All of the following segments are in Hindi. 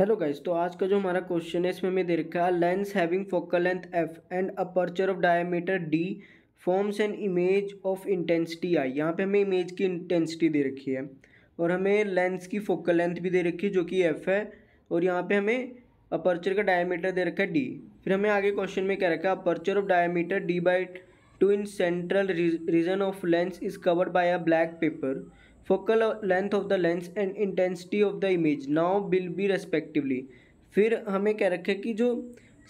हेलो गाइस तो आज का जो हमारा क्वेश्चन है इसमें हमें दे रखा है lens having focal length F and aperture of diameter D forms and image of intensity I यहाँ पे हमें इमेज की इंटेंसिटी दे रखी है और हमें लेंस की फोकल लेंथ भी दे रखी है जो कि एफ़ है और यहाँ पे हमें अपर्चर का डायमीटर दे रखा है डी फिर हमें आगे क्वेश्चन में क्या रखा है aperture of diameter D by two in central region of lens is covered by a black paper focal length of the lens and intensity of the image now will be respectively फिर हमें कह रखे कि जो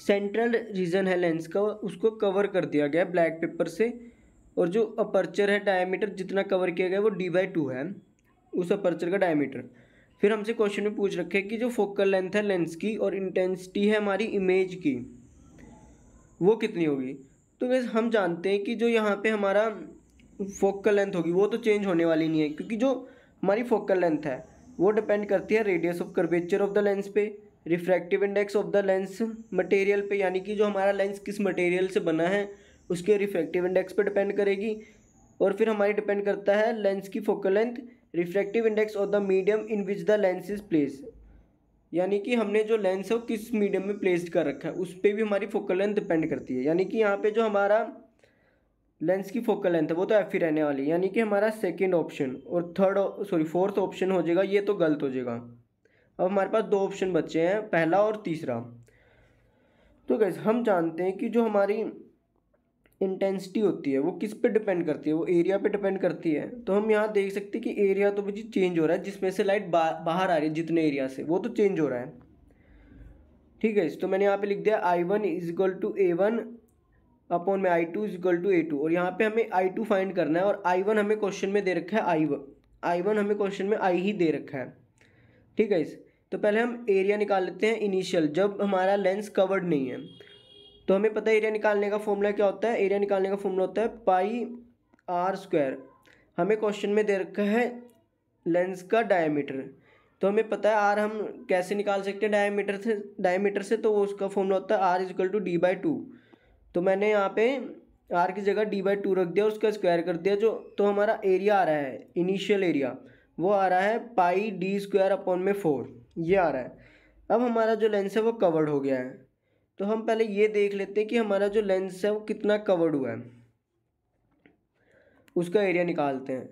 सेंट्रल रीजन है लेंस का उसको कवर कर दिया गया ब्लैक पेपर से और जो अपर्चर है डायमीटर जितना कवर किया गया वो डी बाई टू है उस अपर्चर का डायमीटर फिर हमसे क्वेश्चन में पूछ रखे कि जो फोकल लेंथ है लेंस की और इंटेंसिटी है हमारी इमेज की वो कितनी होगी तो गैस हम जानते हैं कि जो यहाँ पे हमारा फोकल लेंथ होगी वो तो चेंज होने वाली नहीं है क्योंकि जो हमारी फोकल लेंथ है वो डिपेंड करती है radius of curvature of the lens पे refractive index of the lens material पे यानी कि जो हमारा लेंस किस मटेरियल से बना है उसके रिफ्रैक्टिव इंडेक्स पे डिपेंड करेगी और फिर हमारी डिपेंड करता है लेंस की focal length refractive index of the medium in which the lens is place यानी कि हमने जो लेंस है वो किस मीडियम में प्लेस्ड कर रखा है उस पर भी हमारी फोकल लेंथ डिपेंड करती है यानी कि यहाँ पे जो हमारा लेंस की फोकल लेंथ है वो तो एफ ही रहने वाली है यानी कि हमारा सेकेंड ऑप्शन और थर्ड सॉरी फोर्थ ऑप्शन हो जाएगा ये तो गलत हो जाएगा अब हमारे पास दो ऑप्शन बचे हैं पहला और तीसरा तो गैस हम जानते हैं कि जो हमारी इंटेंसिटी होती है वो किस पे डिपेंड करती है वो एरिया पे डिपेंड करती है तो हम यहाँ देख सकते हैं कि एरिया तो भाई चेंज हो रहा है जिसमें से लाइट बा, बाहर आ रही है जितने एरिया से वो तो चेंज हो रहा है ठीक है तो मैंने यहाँ पे लिख दिया I one is equal to A one upon में I two is equal to A two और यहाँ पे हमें आई टू फाइंड करना है और आई वन हमें क्वेश्चन में दे रखा है आई वन आई वन हमें क्वेश्चन में आई ही दे रखा है ठीक है इस तो पहले हम एरिया निकाल लेते हैं इनिशियल जब हमारा लेंस कवर्ड नहीं है तो हमें पता है एरिया निकालने का फॉर्मूला क्या होता है एरिया निकालने का फॉर्मूला होता है पाई आर स्क्वायर हमें क्वेश्चन में दे रखा है लेंस का डायमीटर तो हमें पता है आर हम कैसे निकाल सकते हैं डायमीटर से डायमीटर से तो उसका फॉर्मूला होता है r is equal to D by two तो मैंने यहाँ पे आर की जगह डी बाई टू रख दिया उसका स्क्वायर कर दिया जो तो हमारा एरिया आ रहा है इनिशियल एरिया वो आ रहा है पाई डी स्क्वायर अपॉन में फोर ये आ रहा है अब हमारा जो लेंस है वो कवर्ड हो गया है तो हम पहले ये देख लेते हैं कि हमारा जो लेंस है वो कितना कवर्ड हुआ है उसका एरिया निकालते हैं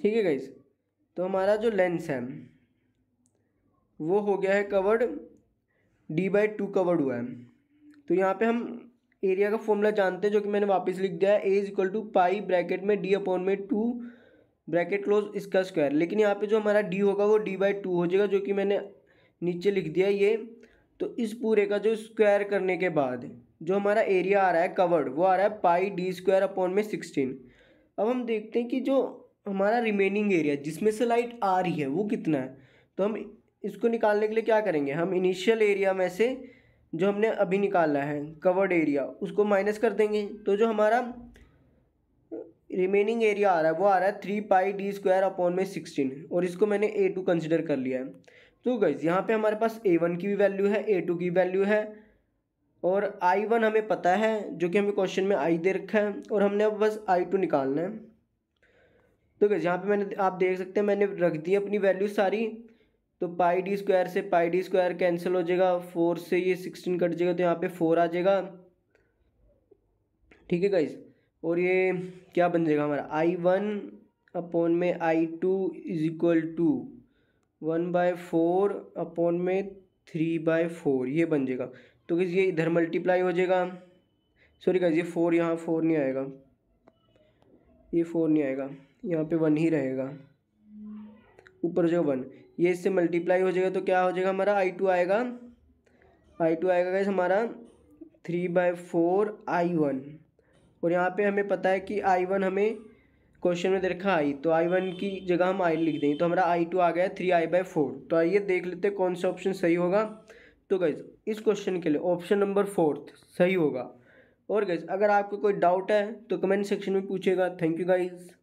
ठीक है गाइस तो हमारा जो लेंस है वो हो गया है covered D by two covered हुआ है तो यहाँ पे हम एरिया का फॉर्मूला जानते हैं जो कि मैंने वापस लिख दिया है A is equal to pi bracket में डी अपॉन में टू ब्रैकेट क्लोज इसका स्क्वायर लेकिन यहाँ पे जो हमारा डी होगा वो डी बाई टू हो जाएगा जो कि मैंने नीचे लिख दिया ये तो इस पूरे का जो स्क्वायर करने के बाद जो हमारा एरिया आ रहा है कवर्ड वो आ रहा है पाई डी स्क्वायर अपॉन में सिक्सटीन अब हम देखते हैं कि जो हमारा रिमेनिंग एरिया जिसमें से लाइट आ रही है वो कितना है तो हम इसको निकालने के लिए क्या करेंगे हम इनिशियल एरिया में से जो हमने अभी निकाला है कवर्ड एरिया उसको माइनस कर देंगे तो जो हमारा रिमेनिंग एरिया आ रहा है वो आ रहा है three pi D square upon में सिक्सटीन और इसको मैंने ए टू कंसिडर कर लिया है तो गाइज़ यहाँ पे हमारे पास ए वन की भी वैल्यू है ए टू की वैल्यू है और आई वन हमें पता है जो कि हमें क्वेश्चन में आई दे रखा है और हमने अब बस आई टू निकालना है तो गई यहाँ पे मैंने आप देख सकते हैं मैंने रख दी अपनी वैल्यू सारी तो पाई डी स्क्वायर से पाई डी स्क्वायर कैंसिल हो जाएगा फोर से ये सिक्सटीन कट जाएगा तो यहाँ पे फोर आ जाएगा ठीक है गाइज और ये क्या बन जाएगा हमारा आई वन अपॉन में I two is equal to one by four upon में थ्री बाय फोर ये बन जाएगा तो किस ये इधर मल्टीप्लाई हो जाएगा सॉरी गाइज ये फोर यहाँ फोर नहीं आएगा ये फोर नहीं आएगा यहाँ पे वन ही रहेगा ऊपर जो वन ये इससे मल्टीप्लाई हो जाएगा तो क्या हो जाएगा हमारा आई टू आएगा आई टू आएगा कैसे हमारा three by four I one और यहाँ पे हमें पता है कि आई वन हमें क्वेश्चन में देखा आई तो आई वन की जगह हम आई लिख देंगे तो हमारा आई टू आ गया थ्री आई बाई फोर तो आइए देख लेते कौन सा ऑप्शन सही होगा तो गैस इस क्वेश्चन के लिए ऑप्शन नंबर फोर्थ सही होगा और गैस अगर आपको कोई डाउट है तो कमेंट सेक्शन में पूछेगा थैंक यू गाइज़